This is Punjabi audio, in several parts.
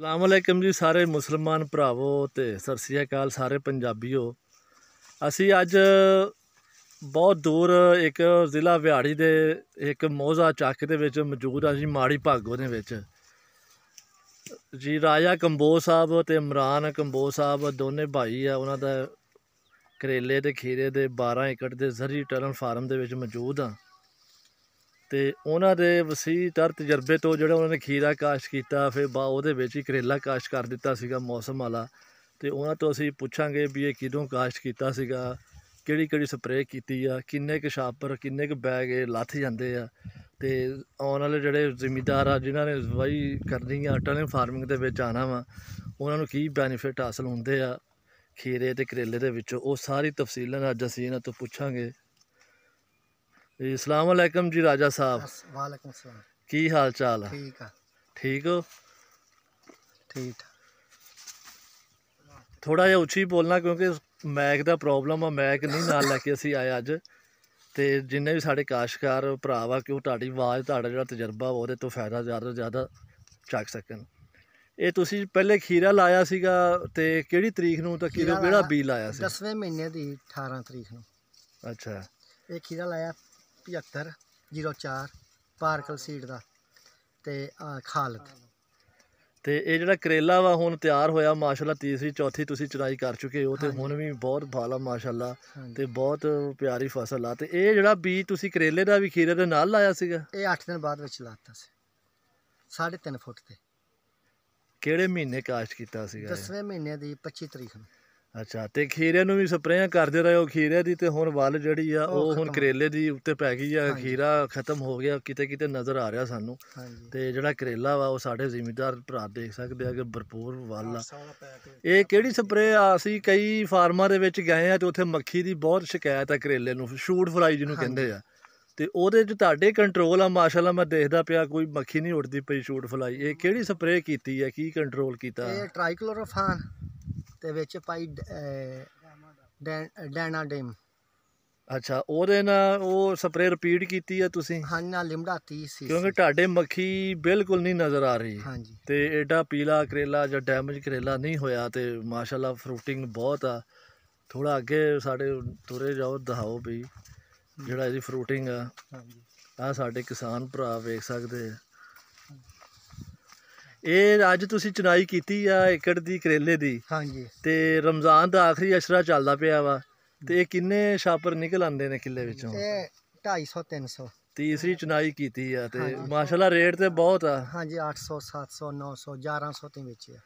ਸਲਾਮ ਅਲੈਕਮ ਜੀ ਸਾਰੇ ਮੁਸਲਮਾਨ ਭਰਾਵੋ ਤੇ ਸਰਸਿਆ ਕਾਲ ਅਕਾਲ ਸਾਰੇ ਪੰਜਾਬੀਓ ਅਸੀਂ ਅੱਜ ਬਹੁਤ ਦੂਰ ਇੱਕ ਜ਼ਿਲ੍ਹਾ ਵਿਹਾੜੀ ਦੇ ਇੱਕ ਮੋਜ਼ਾ ਚੱਕ ਦੇ ਵਿੱਚ ਮੌਜੂਦ ਆ ਜੀ ਮਾੜੀ ਭਾਗੋ ਦੇ ਵਿੱਚ ਜੀ ਰਾਜਾ ਕੰਬੋ ਸਾਹਿਬ ਤੇ ਇਮਰਾਨ ਕੰਬੋ ਸਾਹਿਬ ਦੋਨੇ ਭਾਈ ਆ ਉਹਨਾਂ ਦਾ ਕਰੇਲੇ ਤੇ ਖੀਰੇ ਦੇ 12 ਏਕੜ ਦੇ ਜ਼ਰੀ ਟਰਨ ਫਾਰਮ ਦੇ ਵਿੱਚ ਮੌਜੂਦ ਆ ਤੇ ਉਹਨਾਂ ਦੇ ਤਰ ਤਜਰਬੇ ਤੋਂ ਜਿਹੜਾ ਉਹਨਾਂ ਨੇ ਖੀਰਾ ਕਾਸ਼ ਕੀਤਾ ਫਿਰ ਬਾ ਉਹਦੇ ਵਿੱਚ ਹੀ ਕਰੇਲਾ ਕਾਸ਼ ਕਰ ਦਿੱਤਾ ਸੀਗਾ ਮੌਸਮ ਵਾਲਾ ਤੇ ਉਹਨਾਂ ਤੋਂ ਅਸੀਂ ਪੁੱਛਾਂਗੇ ਵੀ ਇਹ ਕਿਦੋਂ ਕਾਸ਼ ਕੀਤਾ ਸੀਗਾ ਕਿਹੜੀ ਕਿਹੜੀ ਸਪਰੇਅ ਕੀਤੀ ਆ ਕਿੰਨੇ ਕੁ ਸ਼ਾਪਰ ਕਿੰਨੇ ਕੁ ਬੈਗ ਇਹ ਲੱਥ ਜਾਂਦੇ ਆ ਤੇ ਆਉਣ ਵਾਲੇ ਜਿਹੜੇ ਜ਼ਿਮੀਦਾਰ ਆ ਜਿਨ੍ਹਾਂ ਨੇ ਵਾਈ ਕਰਨੀ ਆ ਟਰਨ ਫਾਰਮਿੰਗ ਦੇ ਵਿੱਚ ਆਣਾ ਵਾ ਉਹਨਾਂ ਨੂੰ ਕੀ ਬੈਨੀਫਿਟ ਹਾਸਲ ਹੁੰਦੇ ਆ ਖੀਰੇ ਤੇ ਕਰੇਲੇ ਦੇ ਵਿੱਚੋਂ ਉਹ ਸਾਰੀ ਤਫਸੀਲਾਂ ਅੱਜ ਅਸੀਂ ਇਹਨਾਂ ਤੋਂ ਪੁੱਛਾਂਗੇ ਜੀ ਅਸਲਾਮ ਅਲੈਕਮ ਜੀ ਰਾਜਾ ਸਾਹਿਬ ਵਾਲੇਕਮ ਸਲਾਮ ਕੀ ਹਾਲ ਚਾਲ ਆ ਠੀਕ ਆ ਠੀਕ ਹੋ ਠੀਕ ਥੋੜਾ ਜਿਹਾ ਉੱਚੀ ਬੋਲਣਾ ਕਿਉਂਕਿ ਮੈਕ ਦਾ ਪ੍ਰੋਬਲਮ ਆ ਮੈਕ ਨਹੀਂ ਨਾਲ ਲੈ ਕੇ ਅਸੀਂ ਆਏ ਅੱਜ ਤੇ ਜਿੰਨੇ ਵੀ ਸਾਡੇ ਕਾਸ਼ਕਾਰ ਭਰਾਵਾ ਕਿਉਂ ਤੁਹਾਡੀ ਆਵਾਜ਼ ਤੁਹਾਡਾ ਜਿਹੜਾ ਤਜਰਬਾ ਉਹਦੇ ਤੋਂ ਫਾਇਦਾ ਜ਼ਿਆਦਾ ਜ਼ਿਆਦਾ ਚੱਕ ਸਕਣ ਇਹ ਤੁਸੀਂ ਪਹਿਲੇ ਖੀਰਾ ਲਾਇਆ ਸੀਗਾ ਤੇ ਕਿਹੜੀ ਤਰੀਕ ਨੂੰ ਤਾਂ ਕਿਹੜਾ ਬੀ ਲਾਇਆ ਸੀ 10ਵੇਂ ਮਹੀਨੇ ਦੀ 18 ਤਰੀਕ ਨੂੰ ਅੱਛਾ ਇਹ ਖੀਰਾ ਲਾਇਆ 7504 ਪਾਰਕਲ ਸੀਡ ਦਾ ਤੇ ਖਾਲਤ ਤੇ ਇਹ ਜਿਹੜਾ ਕਰੇਲਾ ਵਾ ਹੁਣ ਤਿਆਰ ਹੋਇਆ ਮਾਸ਼ਾਅੱਲਾ ਤੀਸਰੀ ਚੌਥੀ ਤੁਸੀਂ ਚੜਾਈ ਕਰ ਚੁੱਕੇ ਹੋ ਤੇ ਹੁਣ ਵੀ ਬਹੁਤ ਭਾਲਾ ਮਾਸ਼ਾਅੱਲਾ ਤੇ ਬਹੁਤ ਪਿਆਰੀ ਫਸਲ ਆ ਤੇ ਇਹ ਜਿਹੜਾ ਬੀਜ ਤੁਸੀਂ ਕਰੇਲੇ ਦਾ ਵੀ ਖੀਰੇ ਦੇ ਨਾਲ ਲਾਇਆ ਸੀਗਾ ਇਹ 8 ਦਿਨ ਬਾਅਦ ਵਿੱਚ ਲਾਤਾ ਸੀ 3.5 ਫੁੱਟ ਤੇ ਕਿਹੜੇ ਮਹੀਨੇ ਕਾਸ਼ਤ ਕੀਤਾ ਸੀਗਾ 10ਵੇਂ ਮਹੀਨੇ ਦੀ 25 ਤਰੀਕ ਨੂੰ ਅੱਛਾ ਤੇ ਖੀਰੇ ਨੂੰ ਵੀ ਸਪਰੇਅ ਕਰਦੇ ਰਹੇ ਉਹ ਖੀਰੇ ਦੀ ਤੇ ਹੁਣ ਵੱਲ ਜਿਹੜੀ ਆ ਉਹ ਹੁਣ ਕਰੇਲੇ ਦੀ ਉੱਤੇ ਪੈ ਗਈ ਆ ਖੀਰਾ ਖਤਮ ਹੋ ਗਿਆ ਕਿਤੇ ਕਿਤੇ ਨਜ਼ਰ ਆ ਰਿਹਾ ਸਾਨੂੰ ਤੇ ਜਿਹੜਾ ਕਰੇਲਾ ਵਾ ਉਹ ਸਾਡੇ ਜ਼ਿੰਮੇਦਾਰ ਭਰਾ ਦੇਖ ਸਕਦੇ ਆ ਕਿ ਭਰਪੂਰ ਵੱਲ ਆ ਇਹ ਕਿਹੜੀ ਸਪਰੇਅ ਆ ਅਸੀਂ ਕਈ ਫਾਰਮਰ ਦੇ ਵਿੱਚ ਗਏ ਆ ਤੇ ਉੱਥੇ ਮੱਖੀ ਦੀ ਬਹੁਤ ਸ਼ਿਕਾਇਤ ਆ ਕਰੇਲੇ ਨੂੰ ਸ਼ੂਟ ਫਰਾਈ ਜਿਹਨੂੰ ਕਹਿੰਦੇ ਆ ਤੇ ਉਹਦੇ 'ਚ ਤੁਹਾਡੇ ਕੰਟਰੋਲ ਆ ਮਾਸ਼ਾਅੱਲਾ ਮੈਂ ਦੇਖਦਾ ਪਿਆ ਕੋਈ ਮੱਖੀ ਨਹੀਂ ਉੱਡਦੀ ਪਈ ਸ਼ੂਟ ਫਲਾਈ ਇਹ ਕਿਹੜੀ ਸਪਰੇਅ ਕੀਤੀ ਆ ਕੀ ਕੰਟਰੋਲ ਕੀਤਾ ਇਹ ਟ੍ਰਾਈਕਲੋਰੋਫਾਨ ਤੇ ਵਿੱਚ ਪਾਈ ਡੈਨਾਡੇਮ ਅੱਛਾ ਉਹਦੇ ਨਾਲ ਉਹ ਸਪਰੇ ਰਿਪੀਟ ਕੀਤੀ ਆ ਤੁਸੀਂ ਹਾਂ ਨਾ ਲਿਮੜਾਤੀ ਸੀ ਕਿਉਂਕਿ ਤੁਹਾਡੇ ਮੱਖੀ ਬਿਲਕੁਲ ਨਹੀਂ ਨਜ਼ਰ ਆ ਰਹੀ ਹਾਂਜੀ ਤੇ ਐਡਾ ਪੀਲਾ ਕਰੇਲਾ ਜਾਂ ਡੈਮੇਜ ਕਰੇਲਾ ਨਹੀਂ ਹੋਇਆ ਤੇ ਮਾਸ਼ਾਅੱਲਾ ਫਰੂਟਿੰਗ ਬਹੁਤ ਆ ਥੋੜਾ ਅੱਗੇ ਸਾਡੇ ਤੁਰੇ ਜਾਓ ਦਿਖਾਓ ਵੀ ਜਿਹੜਾ ਇਹਦੀ ਫਰੂਟਿੰਗ ਆ ਹਾਂਜੀ ਆ ਸਾਡੇ ਕਿਸਾਨ ਭਰਾ ਵੇਖ ਸਕਦੇ ਆ ਇਹ ਅੱਜ ਤੁਸੀਂ ਚੁਣਾਈ ਕੀਤੀ ਆ ਏਕੜ ਦੀ ਕਰੇਲੇ ਦੀ ਹਾਂਜੀ ਤੇ ਰਮਜ਼ਾਨ ਦਾ ਆਖਰੀ ਅਸ਼ਰਾ ਚੱਲਦਾ ਪਿਆ ਵਾ ਤੇ ਇਹ ਕਿੰਨੇ ਛਾਪਰ ਨਿਕਲ ਆਂਦੇ ਨੇ ਕਿੱਲੇ ਵਿੱਚੋਂ ਇਹ 250 300 ਤੀਸਰੀ ਚੁਣਾਈ ਕੀਤੀ ਆ ਤੇ ਮਾਸ਼ਾਅੱਲਾ ਰੇਟ ਤੇ ਬਹੁਤ ਆ ਹਾਂਜੀ 800 700 900 1100 ਤੇ ਵਿੱਚ ਆ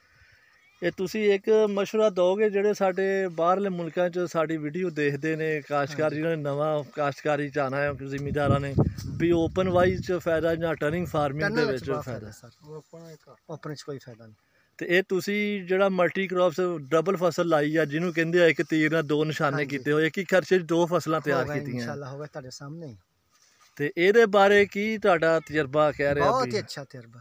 ਇਹ ਤੁਸੀਂ ਇੱਕ مشورہ ਦੋਗੇ ਜਿਹੜੇ ਸਾਡੇ ਬਾਹਰਲੇ ਮੁਲਕਾਂ 'ਚ ਸਾਡੀ ਵੀਡੀਓ ਦੇਖਦੇ ਨੇ ਕਾਸ਼ਕਾਰ ਜਿਹਨਾਂ ਨੇ ਨਵਾਂ ਕਾਸ਼ਕਾਰੀ ਚ ਆਣਾ ਹੈ ਜ਼ਿਮੀਦਾਰਾਂ ਨੇ ਵੀ ਓਪਨ ਵਾਈਜ਼ 'ਚ ਫਾਇਦਾ ਜਾਂ ਟਰਨਿੰਗ ਫਾਰਮਿੰਗ ਦੇ ਵਿੱਚ ਫਾਇਦਾ ਸਰ ਓਪਨ 'ਚ ਕੋਈ ਫਾਇਦਾ ਨਹੀਂ ਤੇ ਇਹ ਤੁਸੀਂ ਜਿਹੜਾ ਮਲਟੀ ਕ੍ਰੌਪਸ ਡਬਲ ਫਸਲ ਲਾਈ ਆ ਜਿਹਨੂੰ ਕਹਿੰਦੇ ਆ ਇੱਕ ਤੀਰ ਨਾਲ ਦੋ ਨਿਸ਼ਾਨੇ ਕੀਤੇ ਹੋਏ ਇੱਕ ਹੀ ਖਰਚੇ 'ਚ ਦੋ ਫਸਲਾਂ ਤਿਆਰ ਕੀਤੀਆਂ ਇਨਸ਼ਾ ਅੱਲਾਹ ਹੋਵੇ ਤੁਹਾਡੇ ਸਾਹਮਣੇ ਤੇ ਇਹਦੇ ਬਾਰੇ ਕੀ ਤੁਹਾਡਾ ਤਜਰਬਾ ਕਹਿ ਰਿਹਾ ਬਹੁਤ ਹੀ ਅੱਛਾ ਤਜਰਬਾ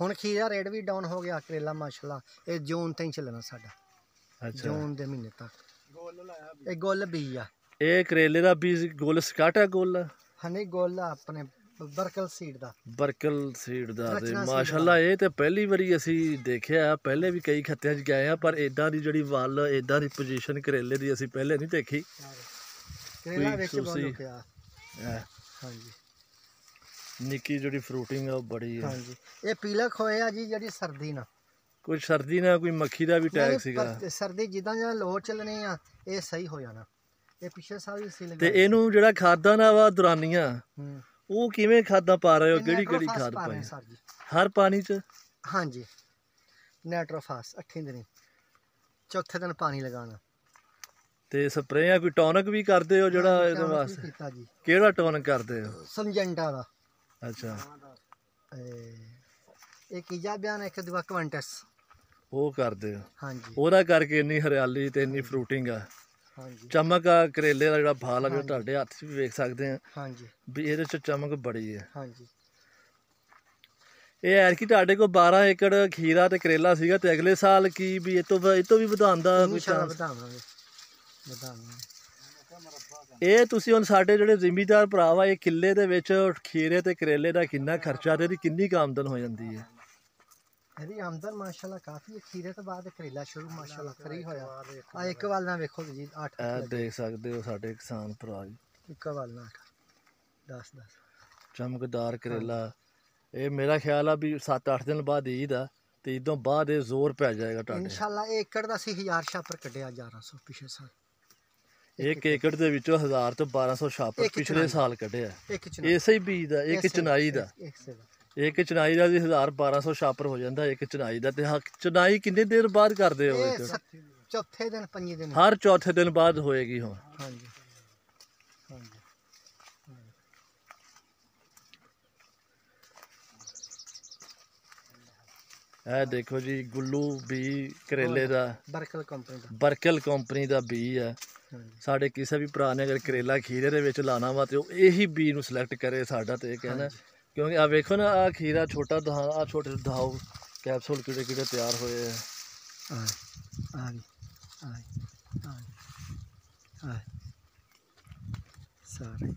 ਹੁਣ ਖੀਰਾ ਰੇਟ ਵੀ ਡਾਊਨ ਹੋ ਗਿਆ ਕਰੇਲਾ ਮਾਸ਼ਾਅੱਲਾ ਇਹ ਜੂਨ ਤੱਕ ਚੱਲਣਾ ਸਾਡਾ ਜੂਨ ਦੇ ਮਹੀਨੇ ਤੱਕ ਗੋਲ ਲਾਇਆ ਇਹ ਗੋਲ ਬੀ ਆ ਇਹ ਕਰੇਲੇ ਦਾ ਬੀਜ ਗੋਲ ਸਕਾਟਾ ਗੋਲ ਹਣੀ ਗੋਲ ਆਪਣੇ ਬਰਕਲ ਸੀਡ ਦਾ ਬਰਕਲ ਸੀਡ ਦਾ ਤੇ ਮਾਸ਼ਾਅੱਲਾ ਇਹ ਤੇ ਪਹਿਲੀ ਵਾਰੀ ਅਸੀਂ ਦੇਖਿਆ ਪਹਿਲੇ ਵੀ ਕਈ ਖੱਤਿਆਂ 'ਚ ਗਏ ਆ ਪਰ ਇਦਾਂ ਦੀ ਜਿਹੜੀ ਵੱਲ ਇਦਾਂ ਦੀ ਪੋਜੀਸ਼ਨ ਕਰੇਲੇ ਦੀ ਅਸੀਂ ਪਹਿਲੇ ਨਹੀਂ ਦੇਖੀ ਕਰੇਲਾ ਵਿੱਚ ਬਹੁਤ ਪਿਆ ਹਾਂਜੀ ਨਿੱਕੀ ਜਿਹੜੀ ਫਰੂਟਿੰਗ ਆ ਬੜੀ ਹੈ ਹਾਂਜੀ ਇਹ ਪੀਲਾ ਖੋਏ ਆ ਜੀ ਜਿਹੜੀ ਸਰਦੀ ਨਾਲ ਕੋਈ ਸਰਦੀ ਨਾਲ ਕੋਈ ਮੱਖੀ ਦਾ ਵੀ ਟੈਗ ਸੀਗਾ ਸਰਦੀ ਜਿੱਦਾਂ ਜਾਂ ਲੋੜ ਚੱਲਨੇ ਆ ਇਹ ਸਹੀ ਹੋ ਜਾਣਾ ਇਹ ਪਿੱਛੇ ਸਾਲ ਵੀ ਸੀ ਲੱਗਾ ਤੇ ਇਹਨੂੰ ਜਿਹੜਾ ਖਾਦਾਂ ਨਾਲ ਵਾ ਦੁਰਾਨੀਆਂ ਉਹ ਕਿਵੇਂ ਖਾਦਾਂ ਪਾ ਰਹੇ ਹੋ ਕਿਹੜੀ ਕਿਹੜੀ ਖਾਦ ਪਾਈ ਹਰ ਪਾਣੀ ਚ ਹਾਂਜੀ ਨੈਟਰੋਫਾਸ 8 ਦਿਨ ਚੌਥੇ ਦਿਨ ਪਾਣੀ ਲਗਾਉਣਾ ਤੇ ਸਪਰੇਅ ਕੋਈ ਟੌਨਿਕ ਵੀ ਕਰਦੇ ਹੋ ਜਿਹੜਾ ਇਹਦੇ ਵਾਸਤੇ ਕਿਹੜਾ ਟੌਨਿਕ ਕਰਦੇ ਹੋ ਸੰਜੈਂਟਾ ਦਾ ਅੱਛਾ ਇਹ- ਇਹ ਕੀਜਾ ਬਿਆਨ ਇੱਕ ਦੁਆ ਕੁਆਂਟਸ ਉਹ ਕਰਦੇ ਆ ਹਾਂਜੀ ਉਹਦਾ ਕਰਕੇ ਇੰਨੀ ਹਰਿਆਲੀ ਤੇ ਇੰਨੀ ਫਰੂਟਿੰਗ ਆ ਹਾਂਜੀ ਚਮਕ ਆ ਕਰੇਲੇ ਦਾ ਜਿਹੜਾ ਫਾਲ ਆ ਤੁਹਾਡੇ ਹੱਥ 'ਚ ਵੀ ਵੇਖ ਸਕਦੇ ਆ ਹਾਂਜੀ ਵੀ ਇਹਦੇ 'ਚ ਚਮਕ ਬੜੀ ਹੈ ਹਾਂਜੀ ਇਹ ਐਰ ਕਿ ਤੁਹਾਡੇ ਕੋਲ 12 ਏਕੜ ਖੀਰਾ ਤੇ ਕਰੇਲਾ ਸੀਗਾ ਤੇ ਅਗਲੇ ਸਾਲ ਕੀ ਵੀ ਇਹ ਤੋਂ ਇਹ ਤੋਂ ਵੀ ਵਧਾਉਂਦਾ ਦਾ ਕੋਈ ਇਹਨੂੰ ਸ਼ਾਲਾ ਚਾਂਸ ਵਧਾਵਾਂਗੇ ਵਧਾਵਾਂਗੇ ਇਹ ਤੁਸੀਂ ਹੁਣ ਸਾਡੇ ਜਿਹੜੇ ਜ਼ਿੰਮੇਦਾਰ ਭਰਾ ਵਾ ਇਹ ਕਿੱਲੇ ਦੇ ਵਿੱਚ ਖੀਰੇ ਤੇ ਕਰੇਲੇ ਦਾ ਕਿੰਨਾ ਖਰਚਾ ਤੇ ਇਹਦੀ ਕਿੰਨੀ ਆਮਦਨ ਹੋ ਜਾਂਦੀ ਹੈ ਇਹਦੀ ਆਮਦਨ ਮਾਸ਼ਾਅੱਲਾ ਕਾਫੀ ਹੈ ਖੀਰੇ ਤੋਂ ਬਾਅਦ ਕਰੇਲਾ ਸ਼ੁਰੂ ਮਾਸ਼ਾਅੱਲਾ ਫਰੀ ਹੋਇਆ ਆ ਇੱਕ ਵਾਲ ਨਾਲ ਵੇਖੋ ਜੀ 8 ਆ ਦੇਖ ਸਕਦੇ ਹੋ ਸਾਡੇ ਕਿਸਾਨ ਭਰਾ ਜੀ ਇੱਕ ਵਾਲ ਨਾਲ 10 10 ਚਮਕਦਾਰ ਕਰੇਲਾ ਇਹ ਮੇਰਾ ਖਿਆਲ ਆ ਵੀ 7-8 ਦਿਨ ਬਾਅਦ ਈਦ ਆ ਤੇ ਇਦੋਂ ਬਾਅਦ ਇਹ ਜ਼ੋਰ ਪੈ ਜਾਏਗਾ ਤੁਹਾਡੇ ਇਨਸ਼ਾਅੱਲਾ ਇਹ ਏਕੜ ਦਾ ਸੀ 1000 ਛਾਪਰ ਕੱਢਿਆ 1100 ਪਿਛੇ ਸਾਲ ਇੱਕ ਏਕੜ ਦੇ ਵਿੱਚੋਂ 1000 ਤੋਂ 1200 ਛਾਪੜ ਪਿਛਲੇ ਸਾਲ ਕੱਢਿਆ ਇਸੇ ਹੀ ਬੀਜ ਦਾ ਇੱਕ ਚਨਾਈ ਦਾ ਇੱਕ ਚਨਾਈ ਦਾ ਵੀ 1000 1200 ਛਾਪੜ ਹੋ ਜਾਂਦਾ ਇੱਕ ਚਨਾਈ ਦਾ ਤੇ ਚਨਾਈ ਕਿੰਨੇ ਦਿਨ ਬਾਅਦ ਕਰਦੇ ਹੋ ਚੌਥੇ ਦਿਨ ਪੰਜੇ ਦਿਨ ਹਰ ਚੌਥੇ ਦਿਨ ਬਾਅਦ ਹੋਏਗੀ ਹੁਣ ਹਾਂਜੀ ਇਹ ਦੇਖੋ ਜੀ ਗੁੱਲੂ ਵੀ ਕਰੇਲੇ ਦਾ ਬਰਕਲ ਕੰਪਨੀ ਦਾ ਬਰਕਲ ਕੰਪਨੀ ਦਾ ਬੀ ਹੈ ਸਾਡੇ ਕਿਸੇ ਵੀ ਭਰਾ ਨੇ ਅਗਰ ਕਰੇਲਾ ਖੀਰੇ ਦੇ ਵਿੱਚ ਲਾਣਾ ਵਾ ਤੇ ਉਹ ਇਹੀ ਬੀ ਨੂੰ ਸਿਲੈਕਟ ਕਰੇ ਸਾਡਾ ਤੇ ਕਹਿੰਦਾ ਕਿਉਂਕਿ ਆ ਵੇਖੋ ਨਾ ਆ ਖੀਰਾ ਛੋਟਾ ਦਹਾ ਆ ਛੋਟੇ ਦਹਾਉ ਕੈਪਸੂਲ ਕਿਤੇ ਕਿਤੇ ਤਿਆਰ ਹੋਏ ਆ ਆ ਆ ਆ ਸਾਰੇ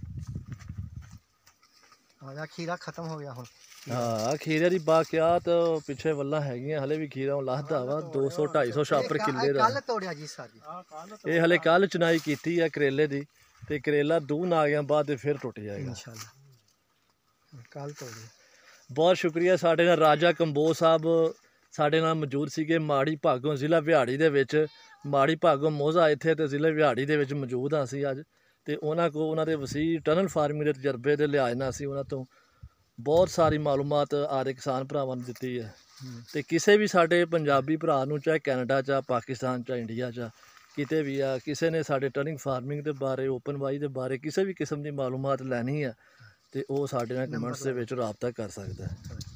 ਆ ਯਾ ਖੀਰਾ ਖਤਮ ਹੋ ਗਿਆ ਹੁਣ ਹਾਂ ਖੀਰੇ ਦੀ ਬਾਕਿਆਤ ਪਿੱਛੇ ਵੱਲਾਂ ਹੈਗੀਆਂ ਹਲੇ ਵੀ ਖੀਰਾ ਉਹ ਲਾਹਦਾ ਵਾ 200 250 ਸ਼ਾਪਰ ਕਿੱਲੇ ਦਾ ਕੱਲ ਤੋੜਿਆ ਜੀ ਜੀ ਇਹ ਹਲੇ ਕੱਲ ਚੁਣਾਈ ਕੀਤੀ ਆ ਕਰੇਲੇ ਦੀ ਤੇ ਕਰੇਲਾ ਦੂਨ ਆ ਗਿਆ ਬਾਅਦ ਤੇ ਫਿਰ ਟੁੱਟ ਜਾਏਗਾ ਇਨਸ਼ਾਅੱਲਾ ਕੱਲ ਤੋੜਿਆ ਬਹੁਤ ਸ਼ੁਕਰੀਆ ਸਾਡੇ ਨਾਲ ਰਾਜਾ ਕੰਬੋ ਸਾਹਿਬ ਸਾਡੇ ਨਾਲ ਮੌਜੂਦ ਸੀਗੇ ਮਾੜੀ ਭਾਗੋਂ ਜ਼ਿਲ੍ਹਾ ਵਿਹਾੜੀ ਦੇ ਵਿੱਚ ਮਾੜੀ ਭਾਗੋਂ ਮੋਜ਼ਾ ਇੱਥੇ ਤੇ ਜ਼ਿਲ੍ਹਾ ਵਿਹਾੜੀ ਦੇ ਵਿੱਚ ਮੌਜੂਦ ਆ ਸੀ ਅੱਜ ਤੇ ਉਹਨਾਂ ਕੋ ਉਹਨਾਂ ਦੇ ਵਸੀ ਟਨਲ ਫਾਰਮਿੰਗ ਦੇ ਤਜਰਬੇ ਦੇ ਲਿਹਾਜ਼ ਨਾਲ ਸੀ ਉਹਨਾਂ ਤੋਂ ਬਹੁਤ ਸਾਰੀ ਮਾਲੂਮਾਤ ਆਰੇ ਕਿਸਾਨ ਭਰਾਵਾਂ ਨੂੰ ਦਿੱਤੀ ਹੈ ਤੇ ਕਿਸੇ ਵੀ ਸਾਡੇ ਪੰਜਾਬੀ ਭਰਾ ਨੂੰ ਚਾਹੇ ਕੈਨੇਡਾ ਚ ਪਾਕਿਸਤਾਨ ਚ ਇੰਡੀਆ ਚ ਕਿਤੇ ਵੀ ਆ ਕਿਸੇ ਨੇ ਸਾਡੇ ਟਰਨਿੰਗ ਫਾਰਮਿੰਗ ਦੇ ਬਾਰੇ ਓਪਨ ਵਾਈ ਦੇ ਬਾਰੇ ਕਿਸੇ ਵੀ ਕਿਸਮ ਦੀ ਮਾਲੂਮਾਤ ਲੈਣੀ ਆ ਤੇ ਉਹ ਸਾਡੇ ਨਾਲ ਕਮੈਂਟਸ ਦੇ ਵਿੱਚ ਰਾਬਤਾ ਕਰ ਸਕਦਾ ਹੈ